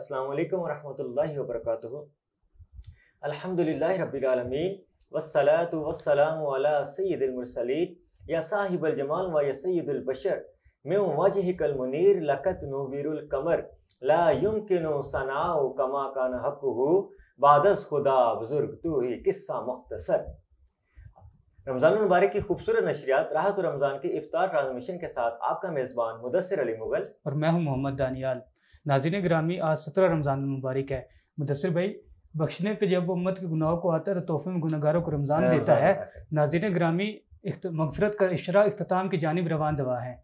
अस्सलाम वरहमतुल्लाहि वबरकातुहु अल्हम्दुलिल्लाहि रब्बिल आलमीन वस्सलातु वस्सलामु या साहिबल जमाल व या सय्यिदुल बशर मैं वजहिकल मुनीर लकत नूबिरुल कमर ला युमकिनु सनाउ कमा कान हकुहु बादस खुदा बुजुर्ग तू ही किस्सा मुख्तसर रमज़ान मुबारक की खूबसूरत नशरियात राहत रमज़ान के इफ्तार ट्रांसमिशन के साथ आपका मेज़बान मुदसर अली मुगल और मैं हूं मोहम्मद दानियाल नाजिन ग्रामी आज सत्रह रमज़ान मुबारक है मुदसर भाई बख्शने पे जब उम्मत के गुनाहों को आता है तो तोहफे में गुनागारों को रमज़ान देता है नाजिन ग्रामी मगफरत का इशरा अख्ताम की जानब रवान दवा है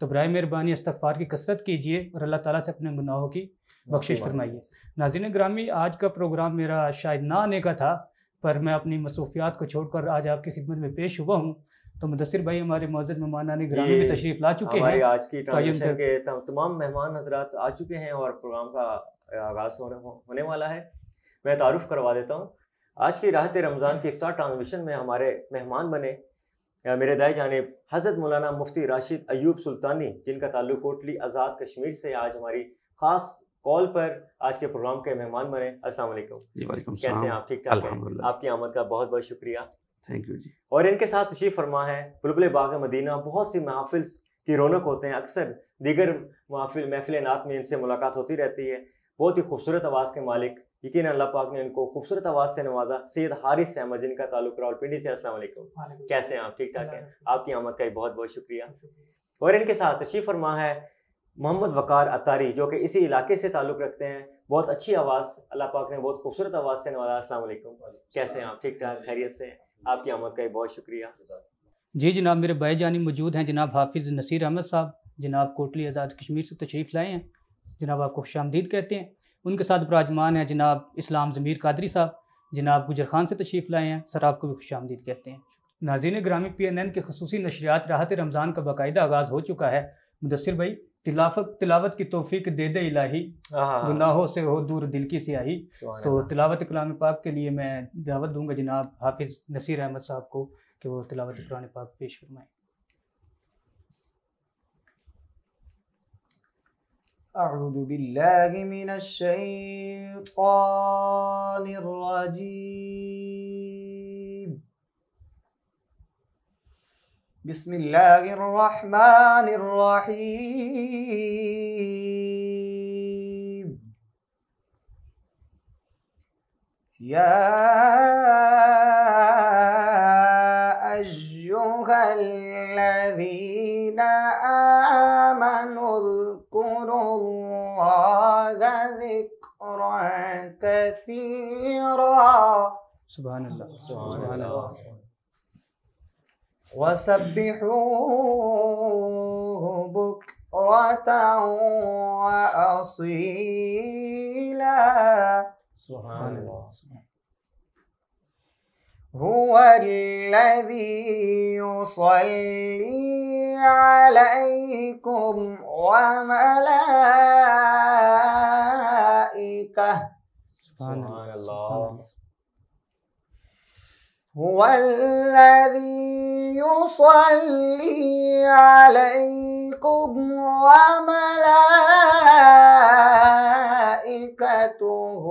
तो बर मेहरबानी इस्तफ़ार की कसरत कीजिए और अल्लाह ताला से अपने गुनाहों की बख्शिश फरमाइए नाजिन ग्रामी आज का प्रोग्राम मेरा शायद ना आने का था पर मैं अपनी मसूफियात को छोड़कर आज आपकी खिदमत में पेश हुआ हूँ तो मुदसर भाई हमारे मौजूद मेहमान आने ग्रामी में तशरीफ ला चुके हैं आज की तो के तमाम मेहमान हजरात आ चुके हैं और प्रोग्राम का आगाज होने, होने वाला है मैं तारुफ करवा देता हूँ आज की राहत रमज़ान के इफ्तार ट्रांसमिशन में हमारे मेहमान बने मेरे दाई जानब हज़रत मौलाना मुफ्ती राशिद अयूब सुल्तानी जिनका ताल्लुक कोटली आज़ाद कश्मीर से आज हमारी ख़ास कॉल पर आज के प्रोग्राम के मेहमान बने असल कैसे हैं आप ठीक ठाक हैं आपकी आमद का बहुत बहुत शुक्रिया थैंक यू जी और इनके साथ तशीफ फरमा है बुलबुल बाग मदीना बहुत सी महाफिल की रौनक होते हैं अक्सर दीगर महफिल महफिल नात में इनसे मुलाकात होती रहती है बहुत ही खूबसूरत आवाज़ के मालिक यकीन अल्लाह पाक ने इनको खूबसूरत आवाज़ से नवाजा सैयद हारिस अहमद जिनका ताल्लुक रावलपिंडी से असल कैसे हैं आप ठीक ठाक हैं आपकी आमद का ही बहुत बहुत शुक्रिया और इनके साथ तशीफ फरमा है मोहम्मद वकार अतारी जो कि इसी इलाके से ताल्लुक़ रखते हैं बहुत अच्छी आवाज़ अल्लाह पाक ने बहुत खूबसूरत आवाज़ से नवाजा असल कैसे हैं आप ठीक ठाक खैरियत से हैं आपकी आमद का बहुत शुक्रिया जी जनाब मेरे भाई जानी मौजूद हैं जनाब हाफिज़ नसीर अहमद साहब जनाब कोटली आज़ाद कश्मीर से तशरीफ़ लाए हैं जनाब आपको खुश आमदीद कहते हैं उनके साथ बराजमान हैं जनाब इस्लाम ज़मीर कादरी साहब जनाब गुजर खान से तशरीफ़ लाए हैं सर आपको भी खुश आमदीद कहते हैं नाजीन ग्रामी पी एन एन के खसूस नशरियात राहत रमज़ान का बाकायदा आगाज़ हो चुका है मुदसर भाई तिलावत तिलावत की तोफीक दे दे इलाही हाँ, हाँ, हाँ। गुनाहों से हो दूर दिल की सियाही तो तिलावत कलाम पाक के लिए मैं दावत दूंगा जनाब हाफिज नसीर अहमद साहब को कि वो तिलावत कुरान पाक पेश फरमाएं أعوذ بالله من الشيطان الرجيم بسم الله الرحمن الرحيم يا أيها الذين آمنوا اذكروا الله ذكرا كثيرا سبحان الله سبحان الله وسبحوه بكرة وأصيلا سبحان الله هو الذي يصلي عليكم وملائكة سبحان الله هو الذي يصلي عليكم وملائكته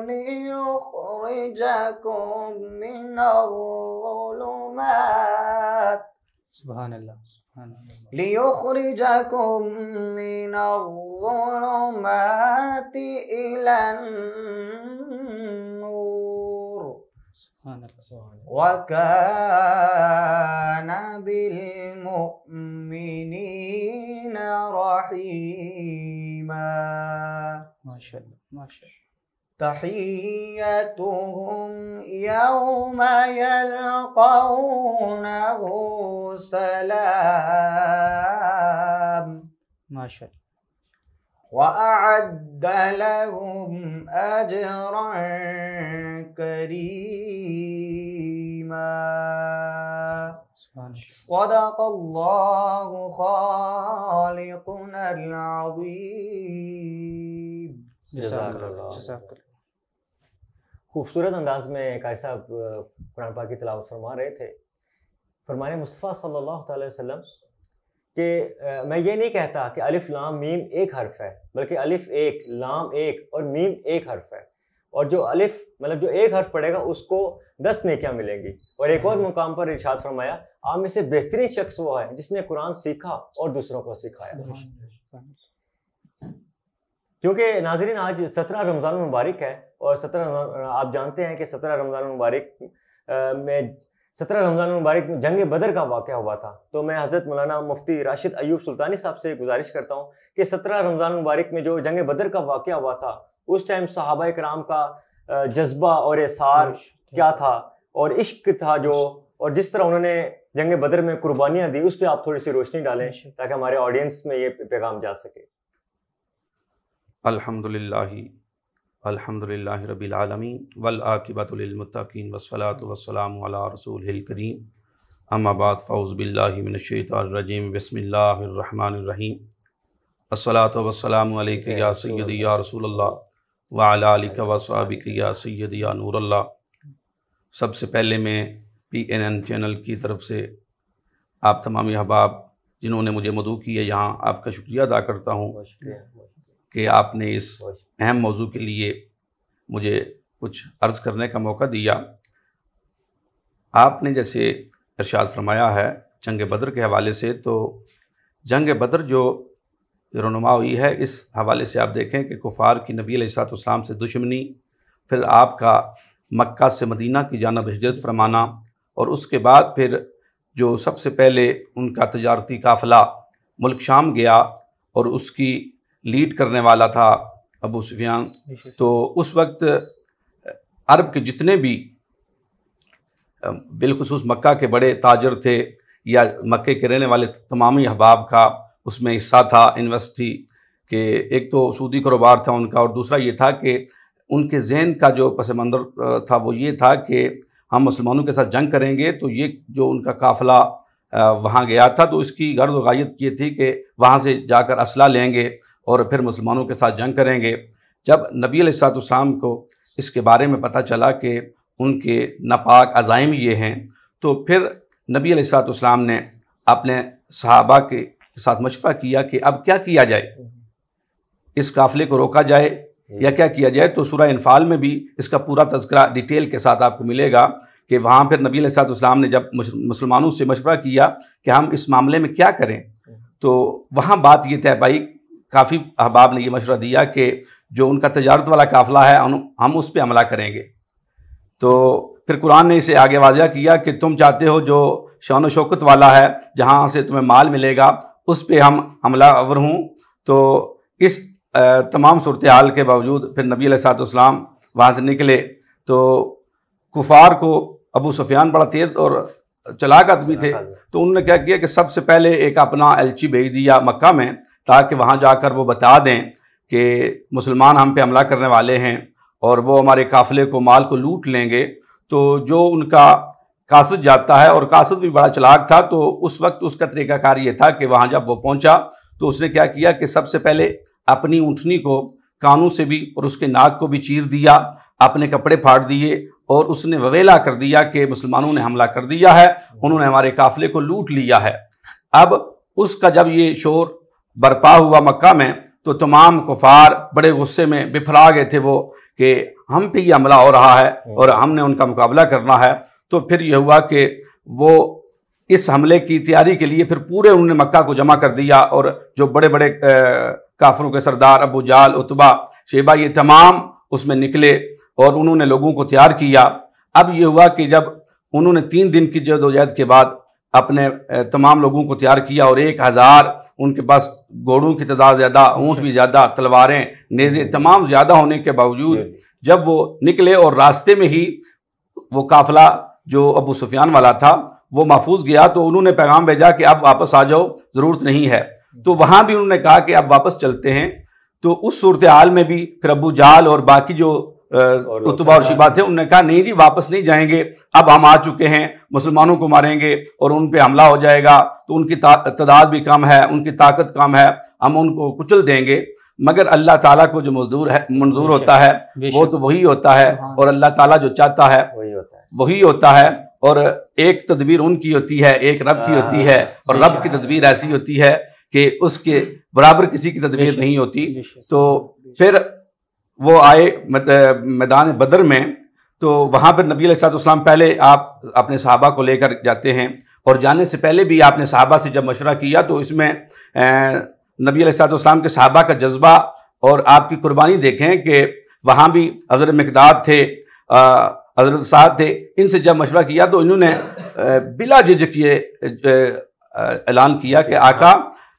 ليخرجكم من الظلمات سبحان الله سبحان الله ليخرجكم من الظلمات إلى النور وكان بالمؤمنين رحيما ما شاء الله ما شاء الله تحيتهم يوم يلقونه سلام ما شاء الله وأعد لهم أجرا كريما صدق الله خالقنا العظيم جزاك الله खूबसूरत अंदाज में कारी साहब कुरान पाक की तलावत फरमा रहे थे फरमाने मुस्तफ़ा सल्लल्लाहु अलैहि वसल्लम कि मैं ये नहीं कहता कि अलिफ लाम मीम एक हर्फ है बल्कि अलिफ एक लाम एक और मीम एक हर्फ है और जो अलिफ मतलब जो एक हर्फ पड़ेगा उसको दस नेकियां मिलेंगी और एक और मुकाम पर इर्शाद फरमाया आप में से बेहतरीन शख्स वो है जिसने कुरान सीखा और दूसरों को सिखाया क्योंकि नाजरीन आज सत्रह रमज़ान मुबारक है और सत्रह आप जानते हैं कि सत्रह रमज़ान मुबारक में सत्रह रमज़ान मुबारक में जंग बदर का वाक़ हुआ था तो मैं हज़रत मौलाना मुफ्ती राशिद अयूब सुल्तानी साहब से गुजारिश करता हूँ कि सत्रह रमज़ान मुबारक में जो जंग बदर का वाक़ हुआ था उस टाइम सहाबा कराम का जज्बा और एसार क्या था और इश्क था जो और जिस तरह उन्होंने जंग बदर में कुर्बानियां दी उस पर आप थोड़ी सी रोशनी डालें ताकि हमारे ऑडियंस में ये पैगाम जा सके अल्हम्दुलिल्लाह अल्हम्दुलिल्लाह रबिल आलमीन वल आकिबतुलमुत्तकीन वस्सलातु वस्सलाम अला करीम अम्माबाद बाद बसमिल्लर रहीम असलात वसलाम अलैका या सय्यदी या रसूलल्लाह वाला वसाबिक या सैद या नूरल्ला सबसे पहले मैं पी एन एन चैनल की तरफ से आप तमाम अहबाब जिन्होंने मुझे मदू की है यहाँ आपका शुक्रिया अदा करता हूँ कि आपने इस अहम मौजू के लिए मुझे कुछ अर्ज़ करने का मौका दिया आपने जैसे इर्शाद फरमाया है जंग बदर के हवाले से तो जंग बदर जो रनुमा हुई है इस हवाले से आप देखें कि कुफ़ार की नबी सातम से दुश्मनी फिर आपका मक्का से मदीना की जानब हजरत फरमाना और उसके बाद फिर जो सबसे पहले उनका तजारती काफिला मुल्क शाम गया और उसकी लीड करने वाला था अबू सुफियान तो उस वक्त अरब के जितने भी बिलखसूस मक्का के बड़े ताजर थे या मक्के के रहने वाले तमामी अहबाब का उसमें हिस्सा था इन्वेस्ट थी कि एक तो सूदी कारोबार था उनका और दूसरा ये था कि उनके जहन का जो पस मंज़र था वो ये था कि हम मुसलमानों के साथ जंग करेंगे तो ये जो उनका काफिला वहाँ गया था तो इसकी गर्द वायत ये थी कि वहाँ से जाकर असला लेंगे और फिर मुसलमानों के साथ जंग करेंगे जब नबी सातुस्लाम को इसके बारे में पता चला कि उनके नापाक अज़ाइम ये हैं तो फिर नबी सातुस्लाम ने अपने सहाबा के के साथ मशवरा किया कि अब क्या किया जाए इस काफिले को रोका जाए या क्या किया जाए तो सूर्य इनफाल में भी इसका पूरा तस्करा डिटेल के साथ आपको मिलेगा कि वहाँ फिर नबी सातम ने जब मुसलमानों से मशवरा किया कि हम इस मामले में क्या करें तो वहाँ बात ये तय पाई काफ़ी अहबाब ने यह मशवरा दिया कि जो उनका तजारत वाला काफिला है हम उस पर हमला करेंगे तो फिर कुरान ने इसे आगे वाजिया किया कि तुम चाहते हो जो शान शौकत वाला है जहाँ से तुम्हें माल मिलेगा उस पर हम अवर हूँ तो इस तमाम सूरत हाल के बावजूद फिर नबी सातम वहाँ से निकले तो कुफार को अबू सुफियान बड़ा तेज़ और चलाक आदमी थे तो उन्होंने क्या किया कि सबसे पहले एक अपना एलची भेज दिया मक्का में ताकि वहाँ जाकर वो बता दें कि मुसलमान हम पे हमला करने वाले हैं और वो हमारे काफ़िले को माल को लूट लेंगे तो जो उनका कासद जाता है और कासद भी बड़ा चलाक था तो उस वक्त उसका तरीकाकार ये था कि वहाँ जब वो पहुँचा तो उसने क्या किया कि सबसे पहले अपनी ऊँटनी को कानों से भी और उसके नाक को भी चीर दिया अपने कपड़े फाड़ दिए और उसने ववेला कर दिया कि मुसलमानों ने हमला कर दिया है उन्होंने हमारे काफिले को लूट लिया है अब उसका जब ये शोर बरपा हुआ मक्का में तो तमाम कुफार बड़े गुस्से में बिफरा गए थे वो कि हम पे ये हमला हो रहा है हम्म। और हमने उनका मुकाबला करना है तो फिर यह हुआ कि वो इस हमले की तैयारी के लिए फिर पूरे उन्होंने मक्का को जमा कर दिया और जो बड़े बड़े काफरों के सरदार अबू जाल उतबा शेबा ये तमाम उसमें निकले और उन्होंने लोगों को तैयार किया अब यह हुआ कि जब उन्होंने तीन दिन की जदोजहद के बाद अपने तमाम लोगों को तैयार किया और एक हज़ार उनके पास घोड़ों की तादाद ज़्यादा ऊँट भी ज़्यादा तलवारें नेज़े तमाम ज़्यादा होने के बावजूद जब वो निकले और रास्ते में ही वो काफिला जो अबू सुफियान वाला था वो महफूज गया तो उन्होंने पैगाम भेजा कि आप वापस आ जाओ ज़रूरत नहीं है तो वहाँ भी उन्होंने कहा कि आप वापस चलते हैं तो उस सूरत हाल में भी फिर अबू जाल और बाकी जो उतबा और शिबा थे उन्होंने कहा नहीं जी वापस नहीं जाएंगे अब हम आ चुके हैं मुसलमानों को मारेंगे और उन पर हमला हो जाएगा तो उनकी तादाद भी कम है उनकी ताकत कम है हम उनको कुचल देंगे मगर अल्लाह ताला को जो मजदूर है मंजूर होता है वो तो वही होता है और अल्लाह ताला जो चाहता है वही होता है वही होता है और एक तदबीर उनकी होती है एक रब की होती है हाँ, और रब की तदबीर ऐसी होती है कि उसके बराबर किसी की तदबीर नहीं होती तो फिर वो आए मैदान बदर में तो वहाँ पर नबी सलाम पहले आप अपने साहबा को लेकर जाते हैं और जाने से पहले भी आपने साहबा से जब मशवरा किया तो इसमें नबी अलैहिस्सलाम के साहबा का जज्बा और आपकी कुर्बानी देखें कि वहाँ भी हजरत मकदाद थे आ, हजरत साहब थे इनसे जब मशवरा किया तो इन्होंने बिला झिझक ये ऐलान किया कि आका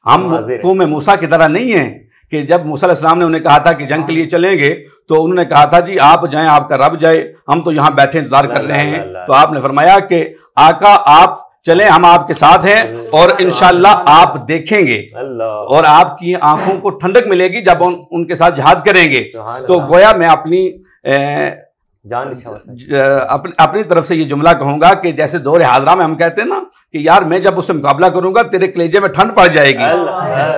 हम तुम्हें मूसा की तरह नहीं है कि जब मूसा ने उन्हें कहा था कि जंग के लिए चलेंगे तो उन्होंने कहा था जी आप जाएं आपका रब जाए हम तो यहाँ बैठे इंतजार कर रहे हैं तो आपने फरमाया कि आका आप चले हम आपके साथ हैं और इनशाला आप देखेंगे और आपकी आंखों को ठंडक मिलेगी जब उन, उनके साथ जहाद करेंगे तो गोया मैं अपनी जान अपने अपनी तरफ से ये जुमला कहूंगा कि जैसे दौर हाजरा में हम कहते हैं ना कि यार मैं जब उससे मुकाबला करूंगा तेरे कलेजे में ठंड पड़ जाएगी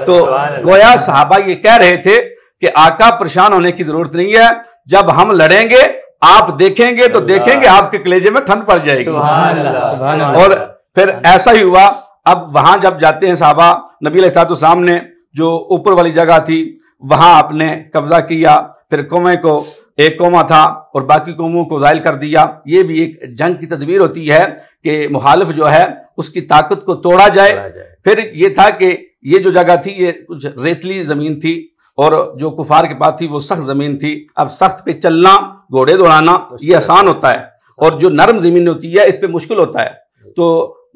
तो गोया साहबा ये कह रहे थे कि आका परेशान होने की जरूरत नहीं है जब हम लड़ेंगे आप देखेंगे तो देखेंगे आपके कलेजे में ठंड पड़ जाएगी और फिर ऐसा ही हुआ अब वहां जब जाते हैं साहबा नबी सातुस्लाम ने जो ऊपर वाली जगह थी वहां आपने कब्जा किया फिर कुएं को एक कौमा था और बाकी कौमों को ज़ायल कर दिया ये भी एक जंग की तदबीर होती है कि मुहालफ जो है उसकी ताकत को तोड़ा जाए, जाए। फिर ये था कि ये जो जगह थी ये कुछ रेतली ज़मीन थी और जो कुफार के पास थी वो सख्त ज़मीन थी अब सख्त पे चलना घोड़े दौड़ाना तो ये आसान होता है और जो नरम ज़मीन होती है इस पर मुश्किल होता है तो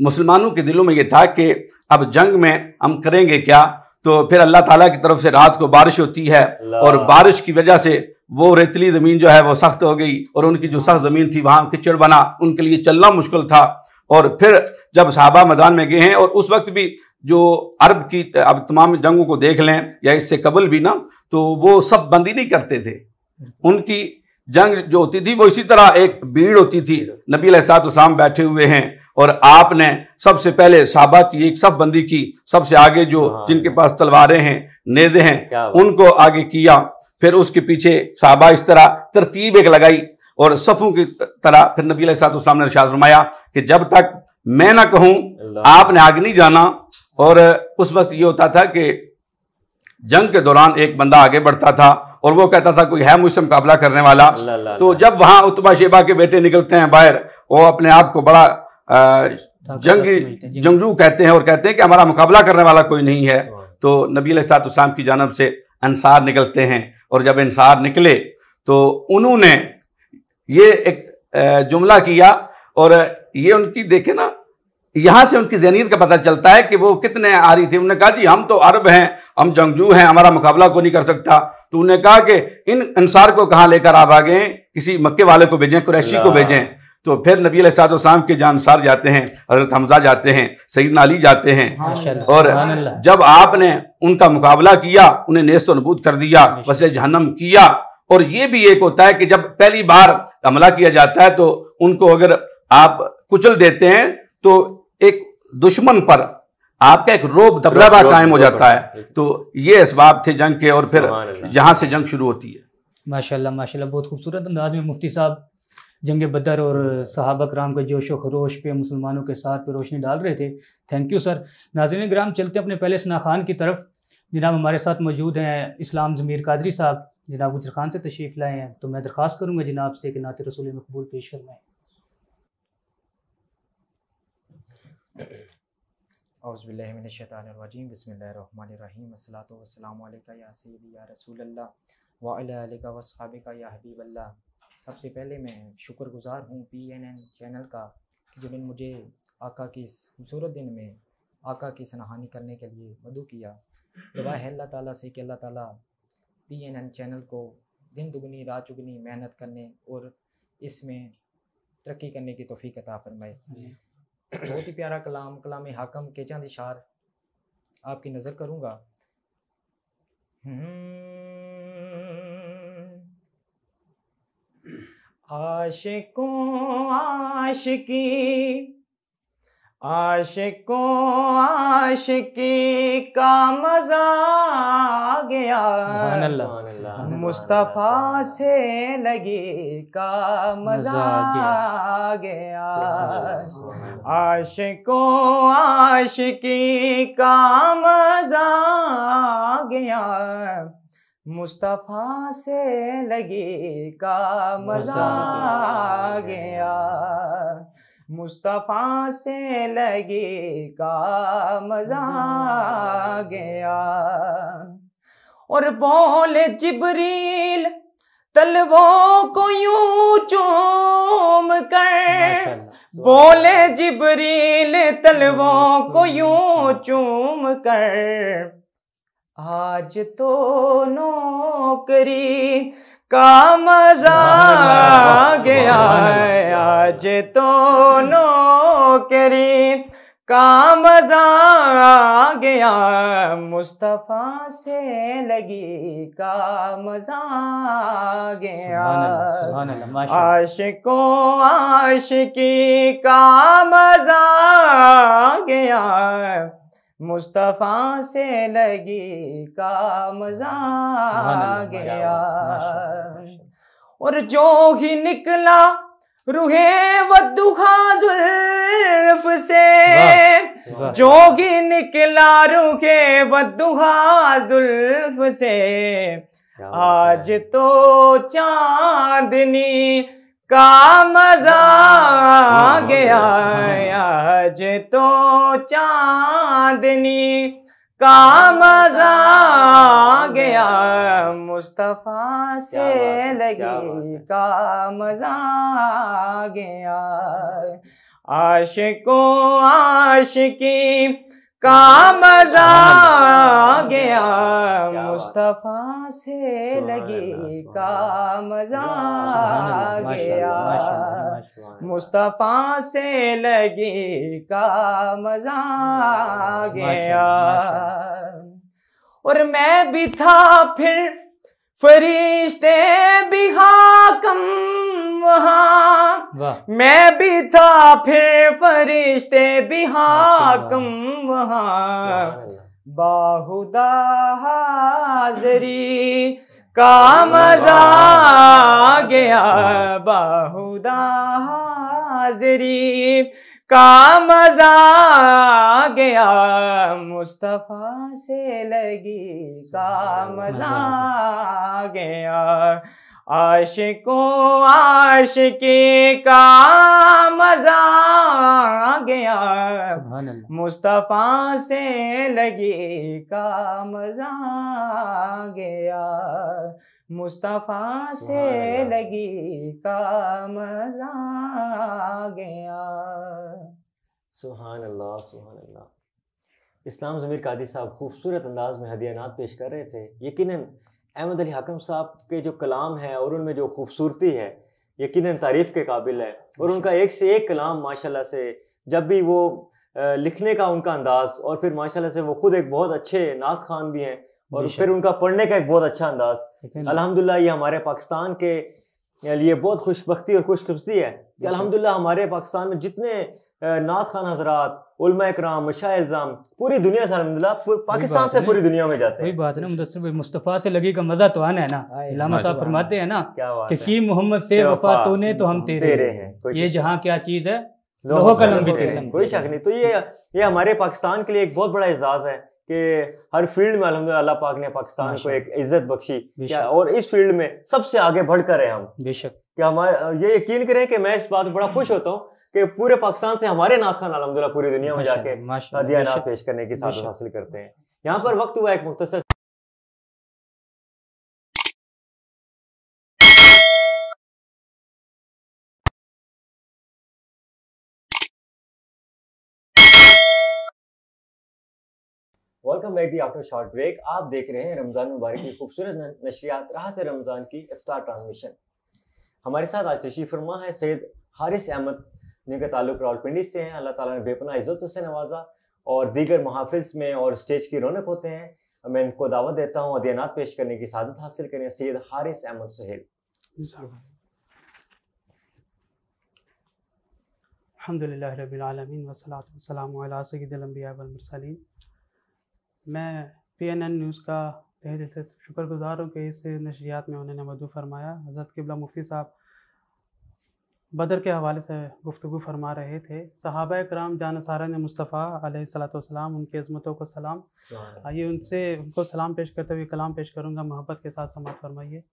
मुसलमानों के दिलों में ये था कि अब जंग में हम करेंगे क्या तो फिर अल्लाह ताला की तरफ से रात को बारिश होती है और बारिश की वजह से वो रेतली ज़मीन जो है वो सख्त हो गई और उनकी जो सख्त ज़मीन थी वहाँ किचड़ बना उनके लिए चलना मुश्किल था और फिर जब साहबा मैदान में गए हैं और उस वक्त भी जो अरब की अब तमाम जंगों को देख लें या इससे कबल भी ना तो वो सब बंदी नहीं करते थे उनकी जंग जो होती थी वो इसी तरह एक भीड़ होती थी नबी साम बैठे हुए हैं और आपने सबसे पहले साहबा की एक सफ बंदी की सबसे आगे जो हाँ। जिनके पास तलवारें हैं नेदे हैं उनको आगे किया फिर उसके पीछे साहबा इस तरह तरतीब एक लगाई और सफ़ों की तरह फिर नबी सातुस्लाम ने इर्शाद फरमाया कि जब तक मैं ना कहूँ आपने आग नहीं जाना और उस वक्त ये होता था कि जंग के दौरान एक बंदा आगे बढ़ता था और वो कहता था कोई है मुझसे मुकाबला करने वाला ला, ला, तो जब वहाँ उतबा शेबा के बेटे निकलते हैं बाहर वो अपने आप को बड़ा जंगी जंगजू कहते हैं और कहते हैं कि हमारा मुकाबला करने वाला कोई नहीं है अच्छा। तो नबी सातुस्लाम की जानब से अनसार निकलते हैं और जब इंसार निकले तो उन्होंने ये एक जुमला किया और ये उनकी देखे ना यहाँ से उनकी जहनीत का पता चलता है कि वो कितने आ रही थी उन्होंने कहा जी हम तो अरब हैं हम जंगजू हैं हमारा मुकाबला को नहीं कर सकता तो उन्होंने कहा कि इन इंसार को कहाँ लेकर आप आ गए किसी मक्के वाले को भेजें कुरैशी को भेजें तो फिर नबी साम के जानसार जाते हैं हजरत हमजा जाते हैं सईद अली जाते हैं और जब आपने उनका मुकाबला किया उन्हें नेस्त नबूद कर दिया वसले जहनम किया और ये भी एक होता है कि जब पहली बार हमला किया जाता है तो उनको अगर आप कुचल देते हैं तो एक दुश्मन पर आपका एक रोब दबदबा कायम हो जाता है तो ये इसबाब थे जंग के और फिर यहाँ से जंग शुरू होती है माशाल्लाह माशाल्लाह बहुत खूबसूरत अंदाज में मुफ्ती साहब जंग बदर और सहाबक कराम के जोश व खरोश पे मुसलमानों के साथ पे रोशनी डाल रहे थे थैंक यू सर नाजिन ग्राम चलते अपने पहले सना खान की तरफ जनाब हमारे साथ मौजूद हैं इस्लाम ज़मीर कादरी साहब जनाब गुजर खान से तशरीफ़ लाए हैं तो मैं दरख्वास्त करूँगा जनाब से कि नात रसूल मकबूल पेश फरमाएँ अज़बिल्लिमिनशानरजीम बसमीम या सैदी या रसूल वसाबिका या हबीबल्ला सबसे पहले मैं शुक्रगुजार हूँ पी एन एन चैनल का जिन्होंने मुझे आका की इस खूबसूरत दिन में आका की सनाहानी करने के लिए मदू किया दुआ है अल्लाह ताला से कि अल्लाह ताला पी एन एन चैनल को दिन दुगनी रात चुगनी मेहनत करने और इसमें तरक्की करने की तोफ़ी अता फरमाए बहुत ही प्यारा कलाम कलाम हाकम के चंद इशार आपकी नज़र करूँगा हम्म। आशिकों आशिकी आशिकी का मजा आ गया मुस्तफ़ा से लगी का मजा आ गया आशिकों आशिकी का मजा आ गया मुस्तफ़ा से लगी का मजा गया मुस्तफ़ा से लगी का मजा गया और बोले जिबरील तलवो को यूं चूम कर बोले जिबरील तलवो को यूं चूम कर तो आज तो नौकरी का मजा आ गया आज तो नौकरी का मजा आ गया मुस्तफ़ा से लगी का मजा आ गया आशिको आशिकी का मजा आ गया मुस्तफ़ा से लगी का मजा गया और जो ही निकला दुखा जुल्फ से जो ही निकला दुखा जुल्फ से आज तो चांदनी हाँ, हाँ, हाँ, का मजा आ गया आज तो चांदनी का मजा आ गया मुस्तफ़ा से लगी का मजा आ गया आशिकों आशिकी का मजा गया मुस्तफ़ा से लगी का मजा गया मुस्तफ़ा से लगी का मजा गया और मैं भी था फिर फरिश्ते भी हाकम वहाँ मैं भी था फिर फरिश्ते भी हाकम वहाँ बाहुदा हाजरी का मजा गया बाहुदा हाजरी का मजा गया मुस्तफ़ा से लगी का मजा गया आशिकों आशिकी का मजा आ गया मुस्तफ़ा से लगी का मजा आ गया मुस्तफ़ा से लगी का मजा आ गया सुहान अल्लाह सुहान अल्लाह इस्लाम ज़मीर कादी साहब खूबसूरत अंदाज में हदियानात पेश कर रहे थे यकीनन अहमद अली हकम साहब के जो कलाम है और उनमें जो खूबसूरती है यकीन तारीफ़ के काबिल है और अच्छा। उनका एक से एक कलाम माशाल्लाह से जब भी वो लिखने का उनका अंदाज और फिर माशाल्लाह से वो खुद एक बहुत अच्छे नात खान भी हैं और फिर उनका पढ़ने का एक बहुत अच्छा अंदाज अलहमदिल्ला ये हमारे पाकिस्तान के लिए बहुत खुशबख्ती और खुशकस्ती है कि अलहमदिल्ला हमारे पाकिस्तान में जितने नात खान हजरात उलमा मशा इल्ज़ाम पूरी दुनिया से अलहमदिल्ला पाकिस्तान से पूरी दुनिया में जाते हैं बात है ना मुदसर भाई मुस्तफ़ा से लगी का मज़ा तो आना है ना इलामा साहब तो फरमाते हैं ना कि मोहम्मद से वफा तूने तो हम तेरे हैं ये जहाँ क्या चीज़ है लोहो तेरे कोई शक नहीं तो ये ये हमारे पाकिस्तान के लिए एक बहुत बड़ा एजाज़ है कि हर फील्ड में अलहमद अल्लाह पाक ने पाकिस्तान को एक इज्जत बख्शी और इस फील्ड में सबसे आगे बढ़ कर रहे हम बेशक कि हमारे ये यकीन करें कि मैं इस बात बड़ा खुश होता हूँ कि पूरे पाकिस्तान से हमारे नाथ खान अलहमदुल्ला पूरी दुनिया में जाके अदिया नाथ पेश करने की साजिश हासिल करते हैं यहाँ पर वक्त हुआ एक मुख्तर वेलकम बैक दी आफ्टर शॉर्ट ब्रेक आप देख रहे हैं रमज़ान मुबारक की खूबसूरत नशियात राहत रमज़ान की इफ्तार ट्रांसमिशन हमारे साथ आज तशीफ फरमा है सैयद हारिस अहमद जिनका ताल्लुक रावलपिंडी से हैं अल्लाह ताला ने बेपना इज़्ज़तों से नवाजा और दीगर महाफिल्स में और स्टेज की रौनक होते हैं मैं इनको दावत देता हूँ अध्ययनात पेश करने की शादत हासिल करें सैद हारिस अहमद सहेल अलहमदिल्ला रबीआलमीन वसलात वसलाम सैदम्बियामरसलिन मैं पी एन एन न्यूज़ का तहे दिल से शुक्रगुजार हूँ कि इस नशरियात में उन्होंने मदू फरमाया हज़रत किबला मुफ्ती साहब बदर के हवाले से गुफ्तु फरमा रहे थे सहाबा कराम जानसारा ने मुस्तफ़ा सलाम उनकी अजमतों को सलाम आइए उनसे उनको सलाम पेश करते हुए कलाम पेश करूँगा मोहब्बत के साथ समाप्त फरमाइए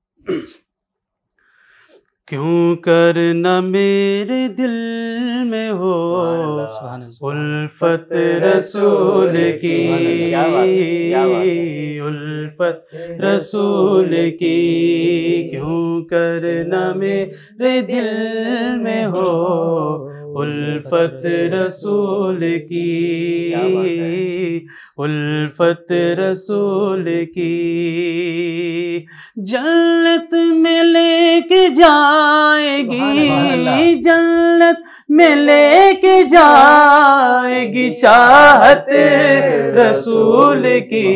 क्यों कर न मेरे दिल में हो उल्फत रसूल की उल सिर्फत रसूल की क्यों करना मेरे दिल में हो उल्फत रसूल की उल्फत रसूल की जन्नत में लेके जाएगी जन्नत में लेके जाएगी चाहत रसूल की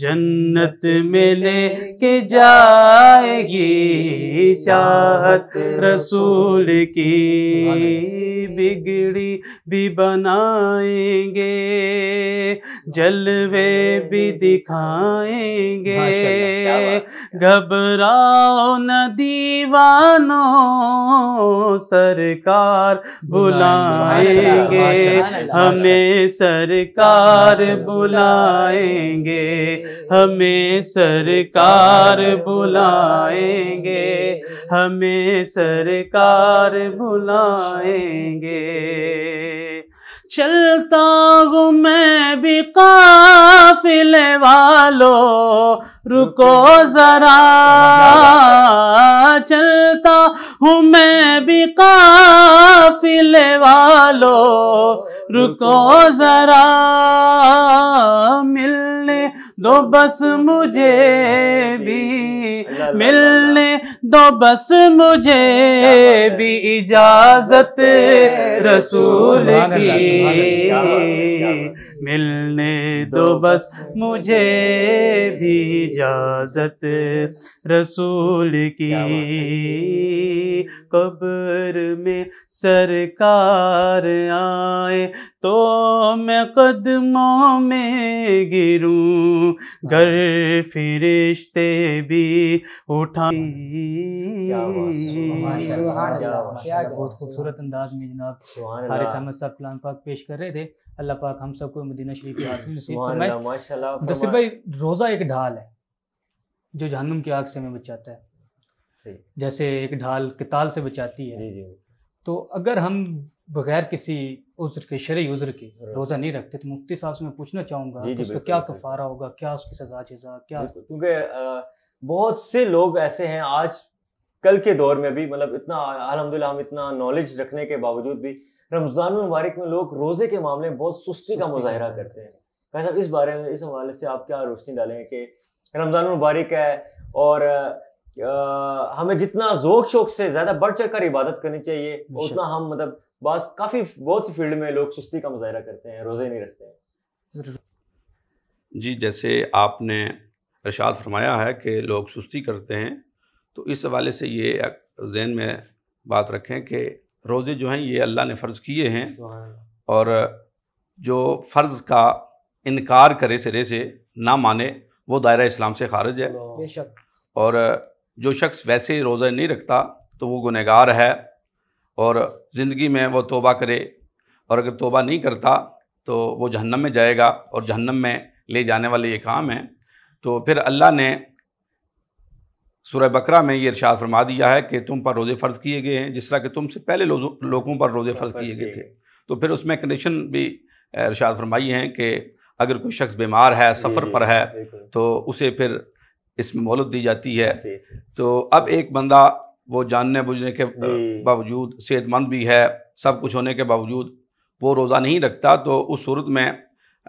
जन्नत मिले ले के जाएगी चाहत रसूल की बिगड़ी भी बनाएंगे जलवे भी दिखाएंगे घबराओ न दीवानों सरकार बुलाएंगे हमें सरकार बुलाएंगे हमें सरकार बुलाएंगे हमें सरकार बुलाएंगे चलता हूँ मैं भी काफिले वालों रुको जरा चलता हूँ मैं भी काफिले वालो रुको जरा मिलने दो बस मुझे भी मिलने दो बस मुझे भी इजाजत रसूल की मिलने दो बस मुझे भी इजाजत रसूल की कब्र में सरकार आए तो मैं कदमों में गिरूं हाँ। घर फिरिश्ते भी उठाई बहुत खूबसूरत अंदाज में जनाब हमारे अहमद साहब प्लान पाक पेश कर रहे थे अल्लाह पाक हम सबको मदीना शरीफ के हासिल नसीब फरमाए भाई रोज़ा एक ढाल है जो जहन्नुम की आग से हमें बचाता है जैसे एक ढाल किताल से बचाती है जी जी तो अगर हम बगैर किसी उज्र के शरी उज्र के रोज़ा नहीं रखते तो मुफ्ती साहब से मैं पूछना चाहूँगा कि उसका क्या कफारा होगा क्या उसकी सजा जजा क्या क्योंकि बहुत से लोग ऐसे हैं आज कल के दौर में भी मतलब इतना अलहमदिल्ला हम इतना नॉलेज रखने के बावजूद भी रमज़ान मुबारक में लोग रोज़े के मामले में बहुत सुस्ती, सुस्ती का मुजाहरा करते हैं भाई साहब इस बारे में इस हवाले से आप क्या रोशनी डालेंगे कि रमज़ान मुबारक है और आ, हमें जितना जोक शोक से ज़्यादा बढ़ चढ़ कर इबादत करनी चाहिए उतना हम मतलब बस काफ़ी बहुत सी फील्ड में लोग सुस्ती का मुजाहरा करते हैं रोज़े नहीं रखते हैं जी जैसे आपने इरशाद फरमाया है कि लोग सुस्ती करते हैं तो इस हवाले से ये जहन में बात रखें कि रोज़े जो हैं ये अल्लाह ने फ़र्ज़ किए हैं और जो फ़र्ज़ का इनकार करे सिरे से ना माने वो दायरा इस्लाम से खारिज है और जो शख्स वैसे रोज़ा नहीं रखता तो वो गुनहगार है और ज़िंदगी में वो तोबा करे और अगर तोबा नहीं करता तो वो जहन्नम में जाएगा और जहन्नम में ले जाने वाले ये काम हैं तो फिर अल्लाह ने सूर्य बकरा में ये इरशाद फरमा दिया है कि तुम पर रोज़े फ़र्ज़ किए गए हैं जिस तरह कि तुमसे पहले लोगों पर रोज़े फ़र्ज़ किए गए थे तो फिर उसमें कंडीशन भी इरशाद फरमाई हैं कि अगर कोई शख्स बीमार है सफ़र पर है तो उसे फिर इसमें मोहलत दी जाती है तो अब एक बंदा वो जानने बुझने के बावजूद सेहतमंद भी है सब कुछ होने के बावजूद वो रोज़ा नहीं रखता तो उस सूरत में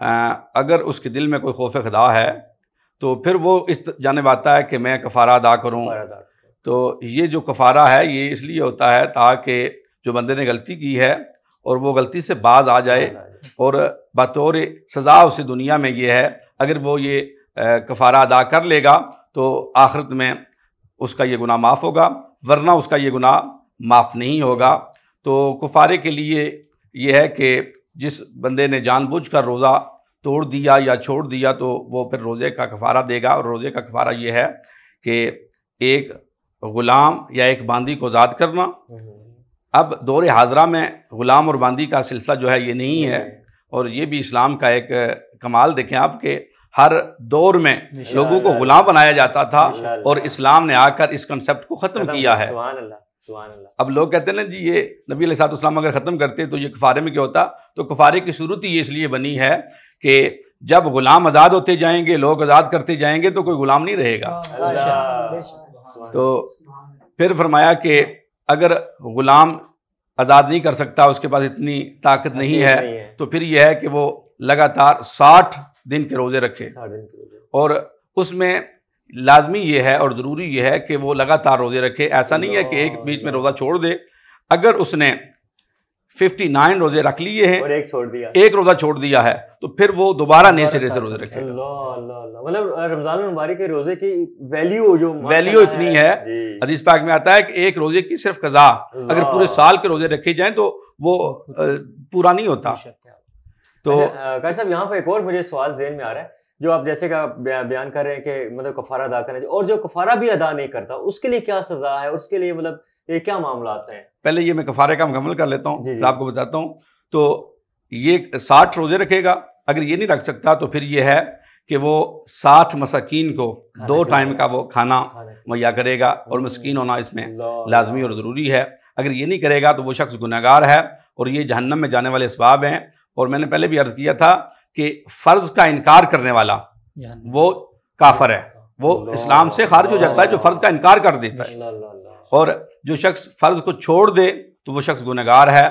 आ, अगर उसके दिल में कोई खौफ खदा है तो फिर वो इस जानब आता है कि मैं कफ़ारा अदा करूँ तो ये जो कफ़ारा है ये इसलिए होता है ताकि जो बंदे ने गलती की है और वो गलती से बाज आ जाए और बतौर सज़ा उसी दुनिया में ये है अगर वो ये कफ़ारा अदा कर लेगा तो आखिरत में उसका ये गुनाह माफ़ होगा वरना उसका ये गुनाह माफ़ नहीं होगा तो कुफारे के लिए यह है कि जिस बंदे ने जानबूझकर रोज़ा तोड़ दिया या छोड़ दिया तो वो फिर रोज़े का कफ़ारा देगा और रोज़े का कफ़ारा ये है कि एक ग़ुलाम या एक बांदी को आज़ाद करना हम्म। अब दौर हाजरा में ग़ुलाम और बंदी का सिलसिला जो है ये नहीं है और ये भी इस्लाम का एक कमाल देखें आपके हर दौर में लोगों को गुलाम बनाया जाता था और इस्लाम ने आकर इस कंसेप्ट को ख़त्म किया है अब लोग कहते हैं ना जी ये नबी सातम अगर ख़त्म करते तो ये कुफारे में क्या होता तो कुफारे की शुरू ही इसलिए बनी है कि जब गुलाम आज़ाद होते जाएंगे लोग आज़ाद करते जाएंगे तो कोई गुलाम नहीं रहेगा तो फिर फरमाया कि अगर गुलाम आज़ाद नहीं कर सकता उसके पास इतनी ताकत नहीं है, नहीं है तो फिर यह है कि वो लगातार साठ दिन के रोज़े रखे और उसमें लाजमी ये है और ज़रूरी यह है कि वो लगातार रोज़े रखे ऐसा नहीं है कि एक बीच में रोज़ा छोड़ दे अगर उसने 59 रोज़े रख लिए हैं और एक छोड़ दिया एक रोज़ा छोड़ दिया है तो फिर वो दोबारा नए सिरे से रोजे रखेगा मतलब रमजान मुबारक के रोजे की वैल्यू जो वैल्यू इतनी है अजीज पाक में आता है कि एक रोजे की सिर्फ कजा अगर पूरे साल के रोजे रखे जाए तो वो पूरा नहीं होता तो अच्छा, साहब यहाँ पे एक और मुझे सवाल जेन में आ रहा है जो आप जैसे का बयान कर रहे हैं कि मतलब कफारा अदा करना और जो कफारा भी अदा नहीं करता उसके लिए क्या सजा है उसके लिए मतलब ये क्या मामला हैं पहले ये मैं कफारे का मुकम्मल कर लेता हूँ आपको बताता हूँ तो ये साठ रोजे रखेगा अगर ये नहीं रख सकता तो फिर ये है कि वो साठ मसाकिन को दो टाइम का वो खाना मुहैया करेगा और मस्किन होना इसमें लाजमी और ज़रूरी है अगर ये नहीं करेगा तो वो शख्स गुनागार है और ये जहन्नम में जाने वाले इसबाब हैं और मैंने पहले भी अर्ज़ किया था कि फ़र्ज़ का इनकार करने वाला वो काफर है वो इस्लाम से खारिज हो जाता है जो फ़र्ज़ का इनकार कर देता है और जो शख्स फ़र्ज़ को छोड़ दे तो वो शख्स गुनागार है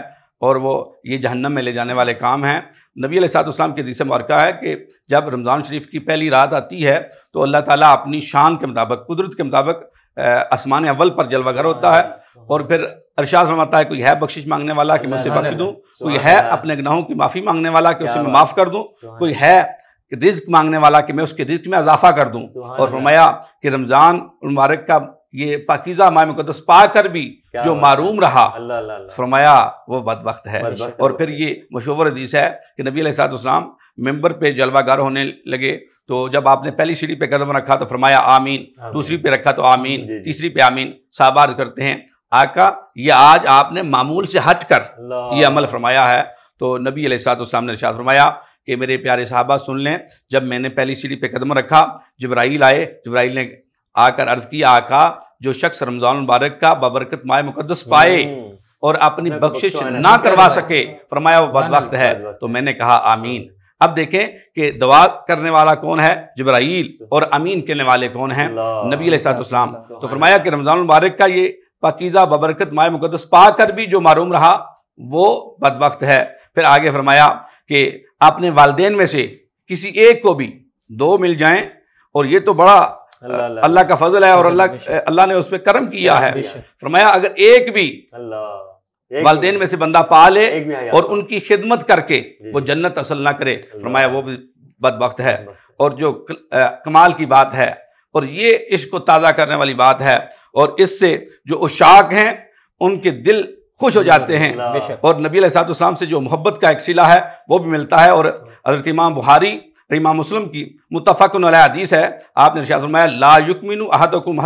और वो ये जहन्नम में ले जाने वाले काम हैं नबी सातम के हदीस मरका है कि जब रमज़ान शरीफ की पहली रात आती है तो अल्लाह ताली अपनी शान के मुताबिक कुदरत के मुताबिक आसमान अव्वल पर जलवागर होता है और फिर अरशाद रमाता है कोई है बख्शिश मांगने वाला कि मैं उसे बख्श दूँ कोई है अपने गनाहों की माफ़ी मांगने वाला कि उसे मैं माफ़ कर दूँ कोई है रिज्क मांगने वाला कि मैं उसके रिज्क में इजाफा कर दूँ और फरमाया कि रमज़ान मुबारक का ये पाकिजा माम मुकदस पाकर भी जो मारूम रहा फरमाया वो बद वक्त है और फिर ये मशहूर हदीस है कि नबी सातम मेम्बर पे जलवागार होने लगे तो जब आपने पहली सीढ़ी पे कदम रखा तो फरमाया आमीन, दूसरी पे रखा तो आमीन तीसरी पे आमीन साबार करते हैं आका ये आज आपने मामूल से हट कर ये अमल फरमाया है तो नबी सातम ने इर्शाद फरमाया कि मेरे प्यारे साहबा सुन लें जब मैंने पहली सीढ़ी पे कदम रखा जब्राइल आए जब्राइल ने आकर अर्ज किया आका जो शख्स रमजान मुबारक का बबरकत माए मुकदस पाए हम्म। और अपनी बख्शिश तो ना करवा सके फरमाया वो वक्त है तो मैंने कहा आमीन अब देखें कि दवा करने वाला कौन है जबराइल और अमीन कहने वाले कौन हैं नबी सातम तो फरमाया कि रमजान मुबारक का ये पाकिज़ा बबरकत माए मुकदस पा कर भी जो मरूम रहा वो वक्त है फिर आगे फरमाया कि अपने वालदेन में से किसी एक को भी दो मिल जाएं और ये तो बड़ा अल्लाह अल्लाह का फजल है और अल्लाह अल्लाह ने उस पर कर्म किया है फरमाया अगर एक भी वालदेन में से बंदा पा ले और तो। उनकी खिदमत करके वो जन्नत असल ना करे फरमाया वो भी बद है और जो कमाल की बात है और ये इश्क को ताज़ा करने वाली बात है और इससे जो उशाक हैं उनके दिल खुश हो जाते हैं और नबी सातुस्लाम से जो मोहब्बत का एक सिला है वो भी मिलता है और हजरत इमाम बुहारी रीमा मुस्लिम की मुतफ़न हदीस है आपने इर्शाद फरमाया ला युकमिन अहदकुम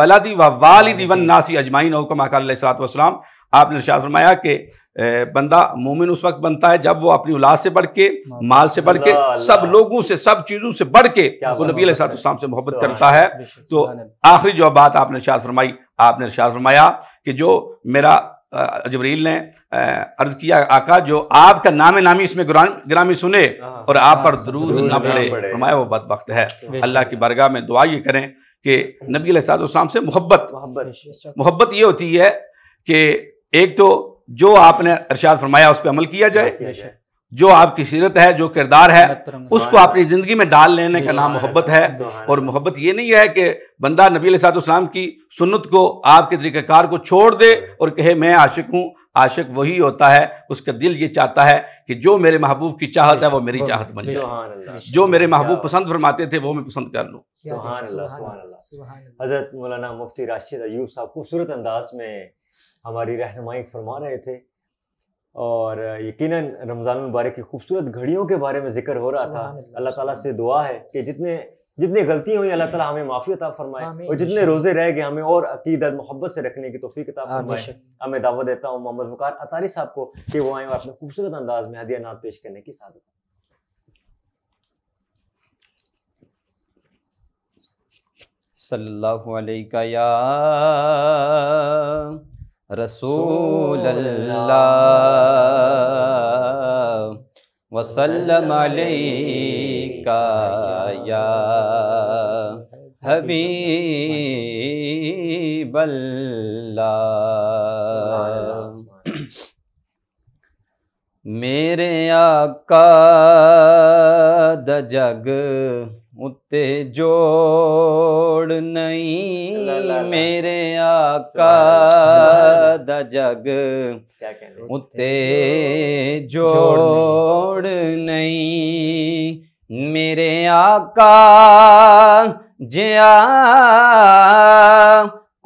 वलदी व वालिदी वन नासी अजमाइन वसलाम आपने इर्शाद फरमाया कि बंदा मोमिन उस वक्त बनता है जब वो अपनी औलाद से बढ़ के माल से बढ़ के सब लोगों से सब चीज़ों से बढ़ के वो नबी सलाम से मोहब्बत तो करता है तो आखिरी जो बात आपने इर्शाद फरमाई आपने इर्शाद फरमाया कि जो मेरा जबरील ने अर्ज किया आका जो आपका नाम नामी इसमें ग्रामी सुने हाँ, हाँ। और आप पर दरूद न पड़े फरमाया वो वक्त है अल्लाह की बरगाह में दुआ ये करें कि नबी साम से मोहब्बत मोहब्बत ये होती है कि एक तो जो आपने इरशाद फरमाया उस पर अमल किया जाए जो आपकी सीरत है जो किरदार है उसको अपनी ज़िंदगी में डाल लेने का नाम मोहब्बत है और मोहब्बत ये नहीं है कि बंदा नबी सातम की सुन्नत को आपके तरीक़ार को छोड़ दे और कहे मैं आशिक हूँ आशिक वही होता है उसका दिल ये चाहता है कि जो मेरे महबूब की चाहत है वो मेरी चाहत बन जाए जो मेरे महबूब पसंद फरमाते थे वो मैं पसंद कर लूँ हज़रत मौलाना मुफ्ती राशिद अयूब साहब खूबसूरत अंदाज में हमारी रहनमाई फरमा रहे थे और यकीन रमज़ान मुबारक की खूबसूरत घड़ियों के बारे में जिक्र हो रहा था अल्लाह ताला से दुआ है कि जितने जितनी गलतियाँ हुई अल्लाह ताला हमें माफ़ी अता फरमाए और जितने रोज़े रह गए हमें और अकीदत मोहब्बत से रखने की तोफ़ी किताब फरमाए हमें दावा देता हूँ मोहम्मद वकार अतारी साहब को कि वो आए और अपने खूबसूरत अंदाज में हदिया नात पेश करने की सादत सल्लल्लाहु अलैहि या रसूल वसल्लम का या हबीबल्ला मेरे आका द जग ਉੱਤੇ ਜੋੜ ਨਹੀਂ ਮੇਰੇ ਆਕਾ ਦਾ ਜਗ ਉੱਤੇ ਜੋੜ ਨਹੀਂ ਮੇਰੇ ਆਕਾ ਜਿਆ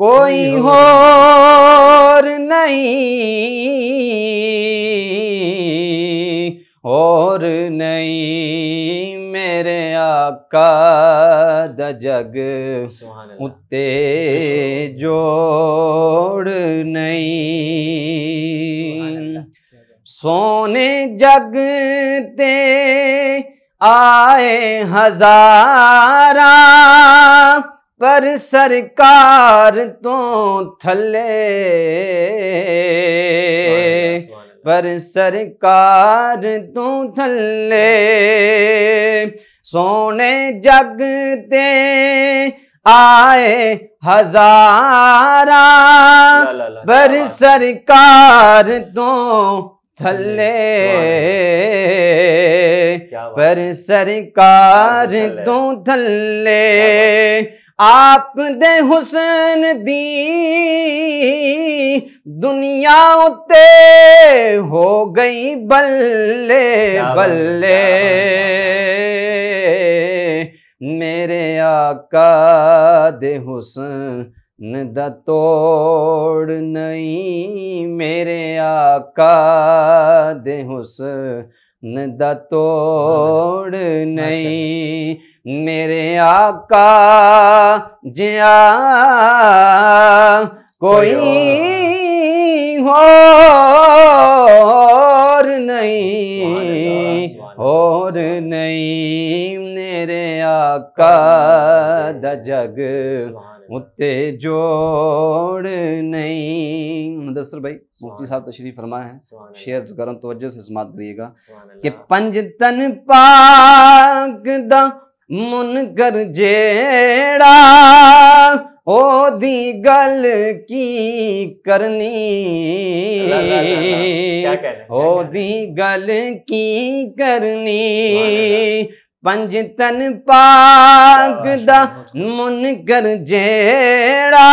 ਕੋਈ ਹੋਰ ਨਹੀਂ ਹੋਰ काद जग उत्ते जोड़ नहीं सोने जग ते आए हजारा पर सरकार तो थले पर सरकार तो थले सोने जगते आए हजारा पर सरकार तो थले पर सरकार तो थले आप दे हुसन दी दुनिया उते हो गई बल्ले बल्ले का हुस्न द तोड़ नहीं मेरे आका दे हुस्न द तोड़ नहीं मेरे आका जिया कोई और नहीं और नहीं मेरे आका जग उत्ते जोड़ नहीं मुदसर भाई मुफ्ती साहब तशरीफ फरमा है शेर करम तवज्जो से समाप्त करिएगा कि पंजतन पाक द मुनकर जेड़ा ओ दी गल की करनी ओ दी गल की करनी ਪੰਜ ਤਨ ਪਾਕ ਦਾ ਮਨ ਕਰ ਜਿਹੜਾ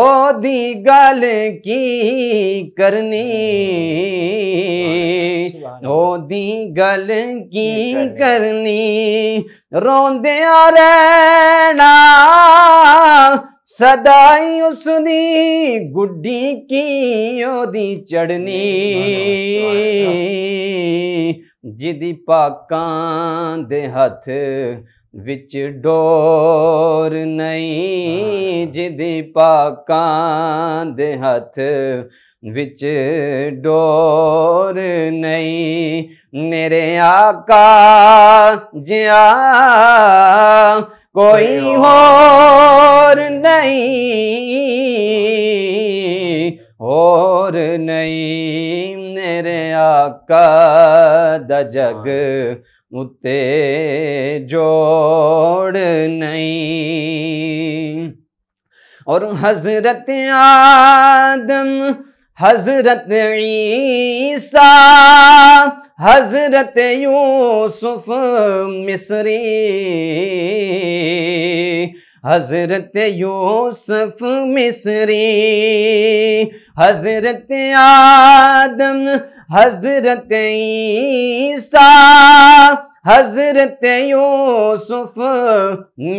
ਉਹਦੀ ਗੱਲ ਕੀ ਕਰਨੀ ਉਹਦੀ ਗੱਲ ਕੀ ਕਰਨੀ ਰੋਂਦਿਆਂ ਰਹਿਣਾ ਸਦਾਈ ਉਸਦੀ ਗੁੱਡੀ ਕੀ ਉਹਦੀ ਚੜਨੀ ਜਿਦੀ ਪਾਕਾਂ ਦੇ ਹੱਥ ਵਿੱਚ ਡੋਰ ਨਹੀਂ ਜਿਦੀ ਪਾਕਾਂ ਦੇ ਹੱਥ ਵਿੱਚ ਡੋਰ ਨਹੀਂ ਮੇਰੇ ਆਕਾ ਜਿਆ ਕੋਈ ਹੋਰ ਨਹੀਂ ਹੋਰ ਨਹੀਂ ਮੇਰੇ आका ਦਾ ਜਗ ਉੱਤੇ ਜੋੜ और हजरत आदम हजरत ईसा हजरत यूसुफ मिस्री हजरत यूसुफ मिस्री हजरत आदम हजरत ईसा हजरत यूसुफ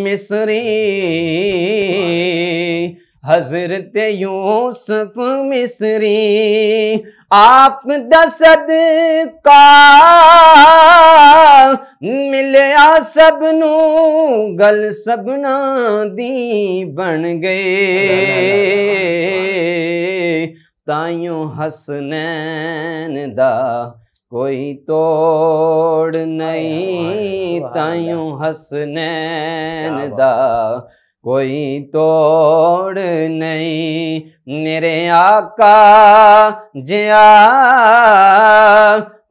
मिस्री हजरत यूसुफ मिस्री ਆਪ ਦਸਦ ਸਦਕਾ ਮਿਲਿਆ ਸਭ ਨੂੰ ਗਲ ਸਭਨਾ ਦੀ ਬਣ ਗਏ ਤਾਈਓ ਹਸਨੈਨ ਦਾ ਕੋਈ ਤੋੜ ਨਹੀਂ ਤਾਈਓ ਹਸਨੈਨ ਦਾ ਕੋਈ ਤੋੜ ਨਹੀਂ मेरे आका जिया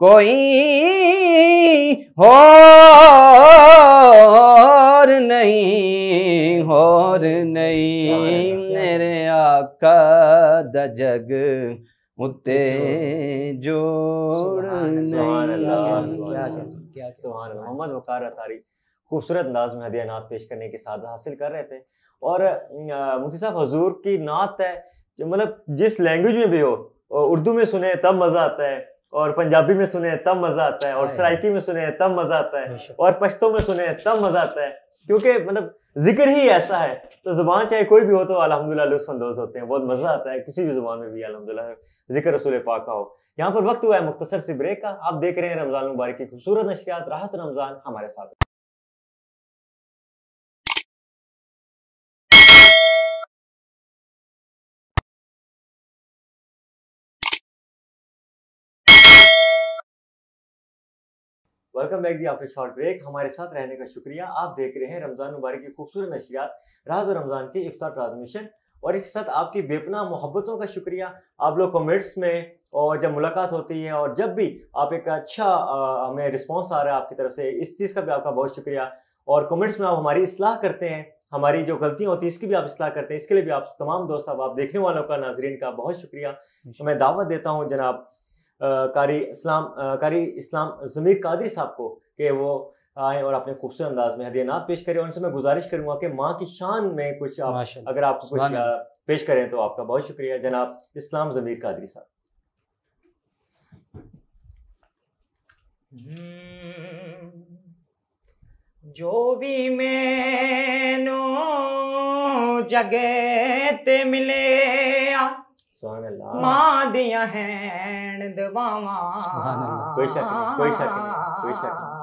कोई होर नहीं होर नहीं मेरे आका द जग उत्ते जोड़ मोहम्मद वकार अतारी खूबसूरत अंदाज में हदिया नात पेश करने के साथ हासिल कर रहे थे और मुफ्ती साहब हजूर की नात है मतलब जिस लैंग्वेज में भी हो उर्दू में सुने तब मजा आता है और पंजाबी में सुने तब मजा आता है और हाँ सराइकी में सुने तब मजा आता है और पश्तों में सुने तब मजा आता है क्योंकि मतलब जिक्र ही ऐसा है तो जुबान चाहे कोई भी हो तो अलहमदिल्ला लुफानंदोज होते हैं बहुत मजा आता है किसी भी जुबान में भी अलहमदिल्ला जिक्र रसूल पाक का हो यहाँ पर वक्त हुआ है मुख्तसर से ब्रेक का आप देख रहे हैं रमजान मुबारक की खूबसूरत नशियात राहत रमजान हमारे साथ वेलकम बैक दी आपके शॉर्ट ब्रेक हमारे साथ रहने का शुक्रिया आप देख रहे हैं रमज़ान मुबारक की खूबसूरत नशियात और रमज़ान की इफ्तार ट्रांसमिशन और इसके साथ आपकी बेपना मोहब्बतों का शुक्रिया आप लोग कमेंट्स में और जब मुलाकात होती है और जब भी आप एक अच्छा हमें रिस्पॉन्स आ रहा है आपकी तरफ से इस चीज़ का भी आपका बहुत शुक्रिया और कमेंट्स में आप हमारी इसलाह करते हैं हमारी जो गलतियां होती है इसकी भी आप इसलाह करते हैं इसके लिए भी आप तमाम दोस्त आप, देखने वालों का नाजरीन का बहुत शुक्रिया तो मैं दावत देता हूँ जनाब कारी इस्लाम कारी इस्लाम ज़मीर कादरी साहब को कि वो आए और अपने खूबसूरत अंदाज में हदयनाथ पेश करें और उनसे मैं गुजारिश करूंगा कि माँ की शान में कुछ आप अगर आप कुछ पेश करें तो आपका बहुत शुक्रिया जनाब इस्लाम ज़मीर कादरी साहब हम्म, जो भी मैनू जगत मिले आ मां दिया हैण दवावा कोई शक नहीं कोई शक नहीं कोई शक नहीं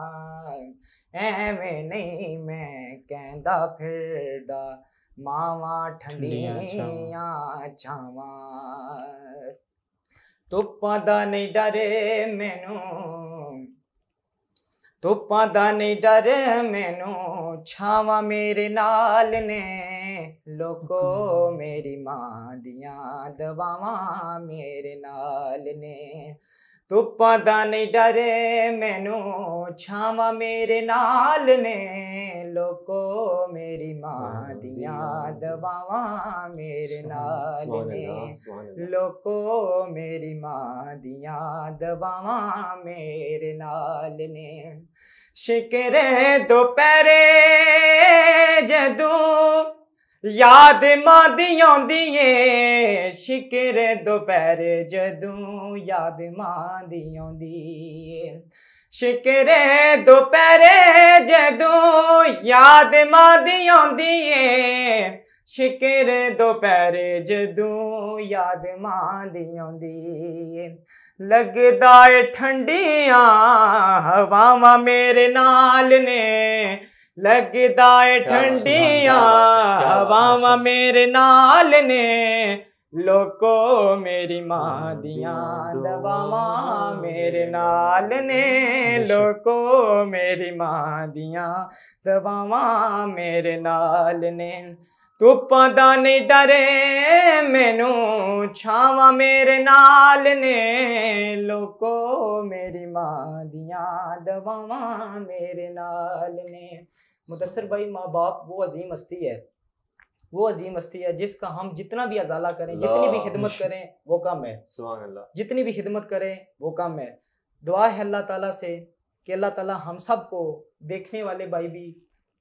ਐਵੇਂ ਨਹੀਂ ਮੈਂ ਕਹਿੰਦਾ ਫਿਰਦਾ ਮਾਵਾ ਠੰਡੀਆਂ ਛਾਵਾ ਧੁੱਪਾਂ ਦਾ ਨਹੀਂ ਡਰੇ ਮੈਨੂੰ ਧੁੱਪਾਂ ਦਾ ਨਹੀਂ ਡਰੇ ਮੈਨੂੰ ਛਾਵਾ ਮੇਰੇ ਨਾਲ ਨੇ ਲੋਕੋ ਮੇਰੀ ਮਾਂ ਦੀਆਂ ਦਵਾਵਾਂ ਮੇਰੇ ਨਾਲ ਨੇ ਧੁੱਪਾਂ ਦਾ ਨਹੀਂ ਡਰੇ ਮੈਨੂੰ ਛਾਵਾਂ ਮੇਰੇ ਨਾਲ ਨੇ ਲੋਕੋ ਮੇਰੀ ਮਾਂ ਦੀਆਂ ਦਵਾਵਾਂ ਮੇਰੇ ਨਾਲ ਨੇ ਲੋਕੋ ਮੇਰੀ ਮਾਂ ਦੀਆਂ ਦਵਾਵਾਂ ਮੇਰੇ ਨਾਲ ਨੇ ਸ਼ਿਕਰੇ ਦੁਪਹਿਰੇ ਜਦੋਂ ਯਾਦ ਮਾਂ ਦੀ ਆਉਂਦੀ ਏ ਸ਼ਿਕਰ ਦੁਪਹਿਰ ਜਦੋਂ ਯਾਦ ਮਾਂ ਦੀ ਆਉਂਦੀ ਏ ਸ਼ਿਕਰ ਦੁਪਹਿਰ ਜਦੋਂ ਯਾਦ ਮਾਂ ਦੀ ਆਉਂਦੀ ਏ ਸ਼ਿਕਰ ਦੁਪਹਿਰ ਜਦੋਂ ਯਾਦ ਮਾਂ ਦੀ ਆਉਂਦੀ ਏ ਲੱਗਦਾ ਏ ਠੰਡੀਆਂ ਹਵਾਵਾਂ ਮੇਰੇ ਨਾਲ ਨੇ लगदा है ठंडिया हवावा मेरे नाल ने लोको मेरी माँ दिया दवावा मेरे नाल ने लोको मेरी माँ दिया दवावा मेरे नाल ने ਧੁੱਪਾਂ ਦਾ ਨਹੀਂ ਡਰੇ ਮੈਨੂੰ ਛਾਵਾਂ ਮੇਰੇ ਨਾਲ ਨੇ ਲੋਕੋ ਮੇਰੀ ਮਾਂ ਦੀਆਂ ਦਵਾਵਾਂ ਮੇਰੇ ਨਾਲ ਨੇ मुदसर भाई माँ बाप वो अजीम हस्ती है वो अजीम हस्ती है जिसका हम जितना भी अजाला करें जितनी भी खिदमत करें वो कम है जितनी भी खिदमत करें वो कम है दुआ है अल्लाह ताला से कि अल्लाह ताला हम सब को देखने वाले भाई भी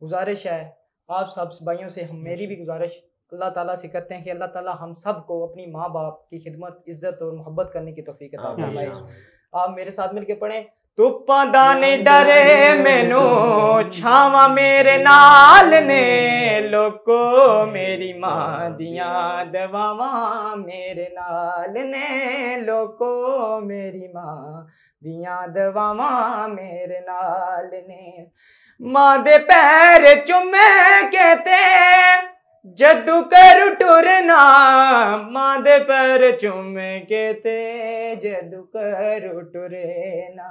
गुजारिश है आप सब भाइयों से हम मेरी भी गुजारिश अल्लाह ताला से करते हैं कि अल्लाह ताला हम सब को अपनी माँ बाप की खिदमत इज्जत और मोहब्बत करने की तोफ़ी आप मेरे साथ मिलकर पढ़ें ਧੁੱਪਾਂ ਦਾ ਨਹੀਂ ਡਰੇ ਮੈਨੂੰ ਛਾਵਾਂ ਮੇਰੇ ਨਾਲ ਨੇ ਲੋਕੋ ਮੇਰੀ ਮਾਂ ਦੀਆਂ ਦਵਾਵਾਂ ਮੇਰੇ ਨਾਲ ਨੇ ਲੋਕੋ ਮੇਰੀ ਮਾਂ ਦੀਆਂ ਦਵਾਵਾਂ ਮੇਰੇ ਨਾਲ ਨੇ ਮਾਂ ਦੇ ਪੈਰ ਚੁੰਮੇ ਕੇ ਤੇ जदू कर टुरना माँ दे पर चुम के ते जदू कर टुरना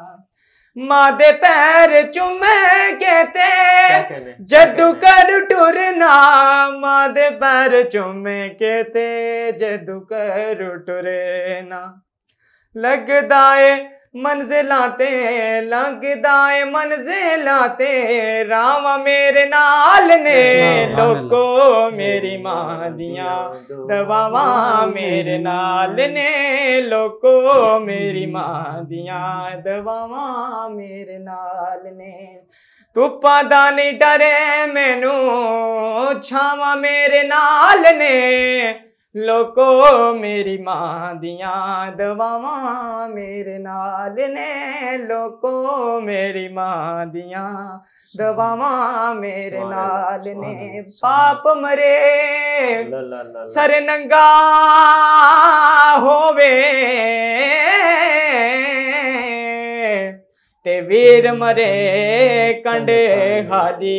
मादे पैर चुमे कहते जदू कर टुरना मादे पैर चुमे कहते जदू कर टुरना लगदा है ਮੰਜ਼ਿਲਾਂ ਤੇ ਲੰਘਦਾ ਏ ਮੰਜ਼ਿਲਾਂ ਤੇ ਰਾਵਾ ਮੇਰੇ ਨਾਲ ਨੇ ਲੋਕੋ ਮੇਰੀ ਮਾਂ ਦੀਆਂ ਦਵਾਵਾਂ ਮੇਰੇ ਨਾਲ ਨੇ ਲੋਕੋ ਮੇਰੀ ਮਾਂ ਦੀਆਂ ਦਵਾਵਾਂ ਮੇਰੇ ਨਾਲ ਨੇ ਧੁੱਪਾਂ ਦਾ ਨਹੀਂ ਡਰੇ ਮੈਨੂੰ ਛਾਵਾਂ ਮੇਰੇ ਨਾਲ ਨੇ ਲੋਕੋ ਮੇਰੀ ਮਾਂ ਦੀਆਂ ਦਵਾਵਾਂ ਮੇਰੇ ਨਾਲ ਨੇ ਲੋਕੋ ਮੇਰੀ ਮਾਂ ਦੀਆਂ ਦਵਾਵਾਂ ਮੇਰੇ ਨਾਲ ਨੇ ਪਾਪ ਮਰੇ ਸਰ ਨੰਗਾ ਹੋਵੇ ਤੇ ਵੀਰ ਮਰੇ ਕੰਡੇ ਹਾਲੀ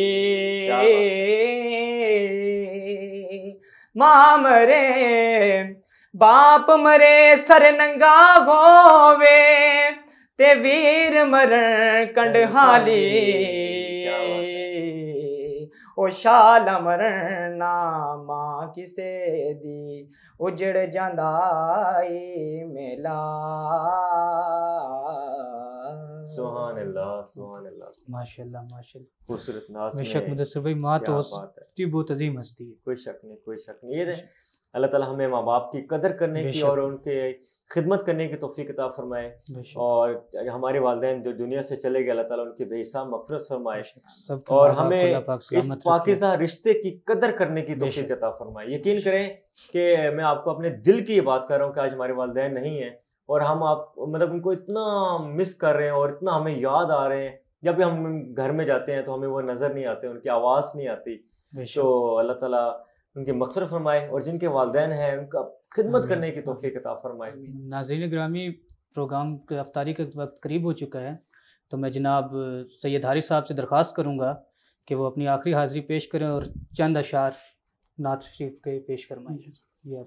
ਮਾਂ ਮਰੇ ਬਾਪ ਮਰੇ ਸਰ ਨੰਗਾ ਹੋਵੇ ਤੇ ਵੀਰ ਮਰਨ ਹਾਲੀ ओ शाल मरण मां किसे दी उजड़ जांदा मेला अल्लाह सुभान खूबसूरत तो बहुत अजीम हस्ती है कोई शक नहीं कोई शक नहीं ये अल्लाह ताला हमें माँ बाप की कदर करने की और उनके खिदमत करने की तोफ़ी किताब फरमाए और हमारे वालदे जो दुनिया से चले गए अल्लाह ताला उनके बेसा मफरत फरमाए और हमें इस पाकिजा रिश्ते की कदर करने की तोफ़ी किताब फरमाए यकीन करें कि मैं आपको अपने दिल की ये बात कर रहा हूँ कि आज हमारे वालदे नहीं हैं और हम आप मतलब उनको इतना मिस कर रहे हैं और इतना हमें याद आ रहे हैं जब भी हम घर में जाते हैं तो हमें वो नज़र नहीं आते उनकी आवाज़ नहीं आती तो अल्लाह ताला उनके मकसद फरमाए और जिनके वालदेन हैं उनका खिदमत करने की तोहफे किताब फरमाए नाजीन ग्रामी प्रोग्राम के रफ्तारी का वक्त करीब हो चुका है तो मैं जनाब सैद हारिफ साहब से दरख्वास्त करूँगा कि वो अपनी आखिरी हाजिरी पेश करें और चंद अशार नात शरीफ के पेश फरमाएँ ये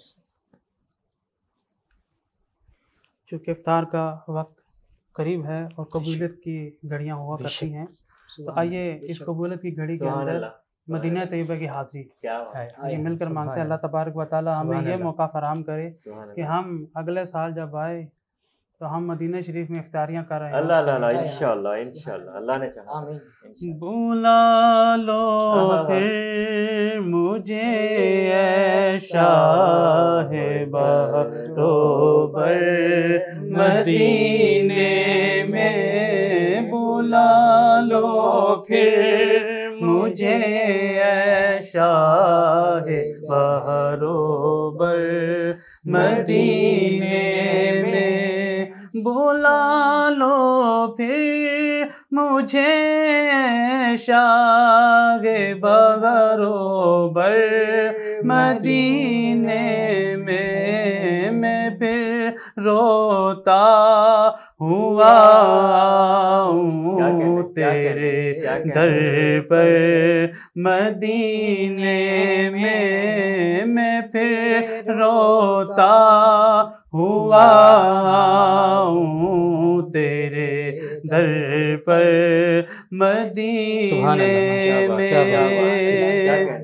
चूँकि अफ्तार का वक्त करीब है और कबूलियत की घड़ियाँ हुआ करती हैं तो आइए इस कबूलत की घड़ी के अंदर मदीना तयबा की हाजिरी है ये मिलकर मांगते हैं अल्लाह तबारक वाली हमें यह मौका फराम करे कि हम अगले साल जब आए तो हम मदीना शरीफ में इफ्तारियाँ कर रहे हैं बुला लो मुझे शाह मदीने में बुला लो फिर मुझे ऐशा है बहरोबर मदीने में बुला लो फिर मुझे शाह बगरोबर मदीने रोता हुआ तेरे दर पर मदीने में मैं फिर रोता हुआ तेरे दर पर मदीने में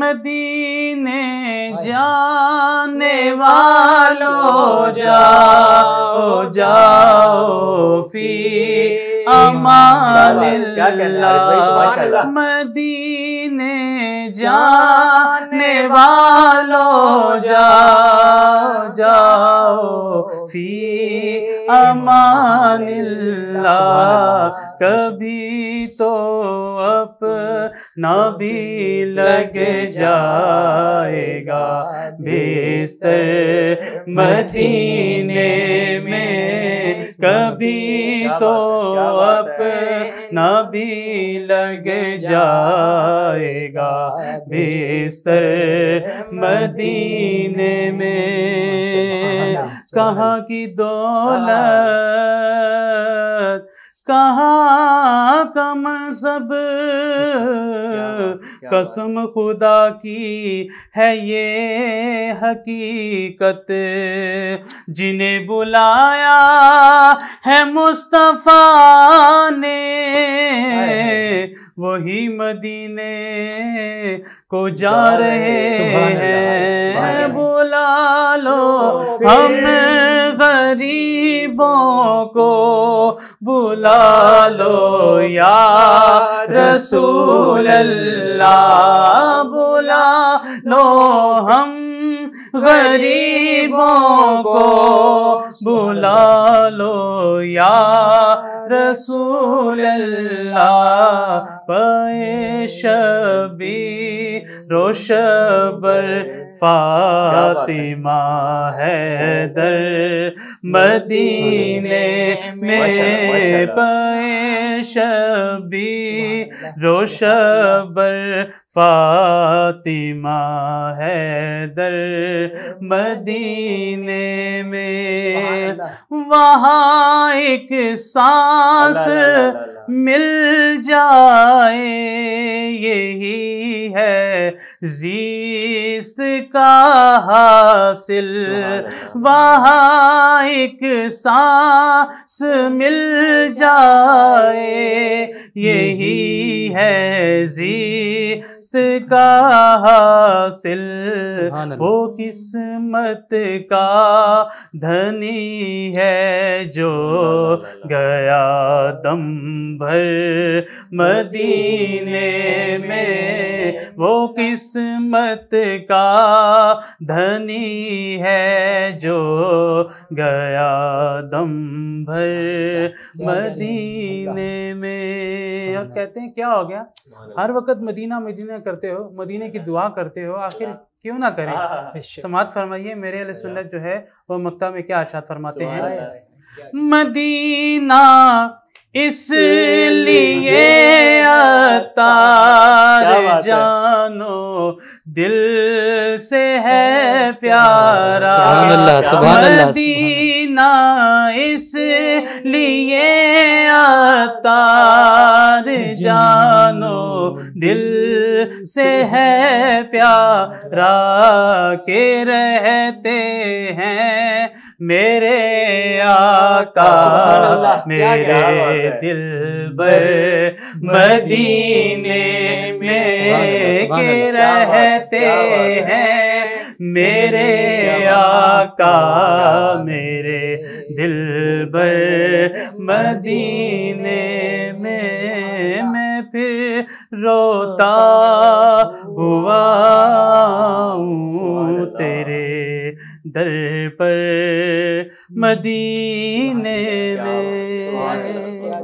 मदीने जाने वालों जाओ जाओ फी अमान मदीने जाने वालो जाओ जाओ फी अमानिल्ला कभी तो अप न भी लग जाएगा बेस्तर मदीने में कभी तो अपना भी लग जाएगा बिस्तर मदीने में कहाँ की दौलत कहाँ कमर सब कसम खुदा की है ये हकीकत जिन्हें बुलाया है मुस्तफ़ा ने वही मदीने को जा रहे हैं बोला लो तो हम गरीबों को बुला लो या रसूल अल्लाह बुला लो हम गरीबों को बुला लो या रसूल अल्लाह पे शबी रोशबर फातिमा है दर मदीने में पाए शबी रोशबर फातिमा है दर मदीने में वहाँ एक सांस मिल जाए यही है जी का हासिल वहाँ एक सांस मिल जाए यही है जी का हासिल वो किस्मत का धनी है जो गया दम भर मदीने में वो किस्मत का धनी है जो गया दम भर मदीने में और कहते हैं क्या हो गया हर वक्त मदीना मदीना करते हो मदीने की दुआ करते हो आखिर हाँ। क्यों ना करें हाँ, हाँ, समात फरमाइए मेरे सुन्नत जो है वो मक्ता में क्या अर्शात फरमाते हैं मदीना इसलिए आता जानो दिल से है प्यारा अल्लाह ना इस लिए आतार जानो दिल से है प्यारा के रहते हैं मेरे आका मेरे दिल बर मदीने में के रहते हैं मेरे आका में दिल बर मदीने में मैं फिर रोता हुआ तेरे दर पर मदीने में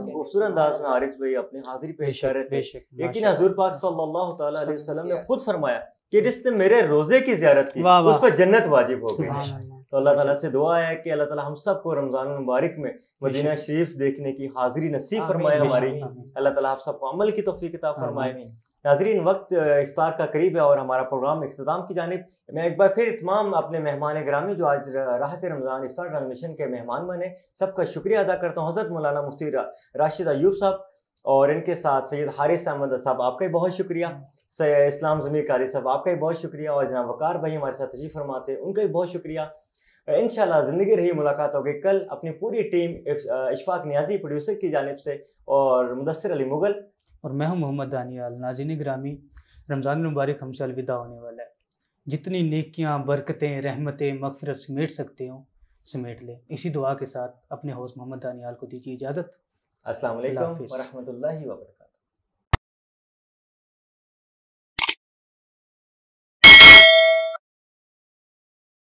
खूबसूरत अंदाज में आरिस भाई अपने हाजिरी पेश कर रहे थे लेकिन हजूर पाक सल्लल्लाहु अलैहि वसल्लम ने खुद फरमाया कि जिसने मेरे रोजे की जियारत की उस पर जन्नत वाजिब हो गई तो अल्लाह ताला अच्छा। से दुआ है कि अल्लाह ताला हम सबको रमज़ान मुबारक में मदीना शरीफ देखने की हाजिरी नसीब फरमाए हमारी अल्लाह ताला आप सबको अमल की तोफ़ी फरमाए नाजरीन वक्त इफ्तार का करीब है और हमारा प्रोग्राम अख्ताम की जानब मैं एक बार फिर तमाम अपने मेहमान ग्रामी जो आज राहत रमज़ान इफ्तार ट्रांसमिशन के मेहमान बने सबका शुक्रिया अदा करता हूँ हज़रत मौलाना मुफ्ती राशिद अयूब साहब और इनके साथ सैयद हारिस अहमद साहब आपका भी बहुत शुक्रिया इस्लाम जमीर काजी साहब आपका भी बहुत शुक्रिया और जनाब वकार भाई हमारे साथ तशीफ फरमाते उनका भी बहुत शुक्रिया इन ज़िंदगी रही मुलाकात होगी कल अपनी पूरी टीम इशफाक न्याजी प्रोड्यूसर की जानब से और मुदसर अली मुगल और मैं हूँ मोहम्मद दानियाल नाजिन ग्रामी रमज़ान मुबारक हमसे अलविदा होने वाला है जितनी नेकियाँ बरकतें रहमतें मकफरत समेट सकते हों समेट लें इसी दुआ के साथ अपने होस्ट मोहम्मद दानियाल को दीजिए इजाज़त असल वरह वक्त